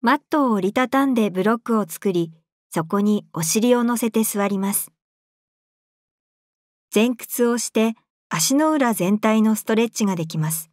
マットを折りたたんでブロックを作り、そこにお尻を乗せて座ります。前屈をして足の裏全体のストレッチができます。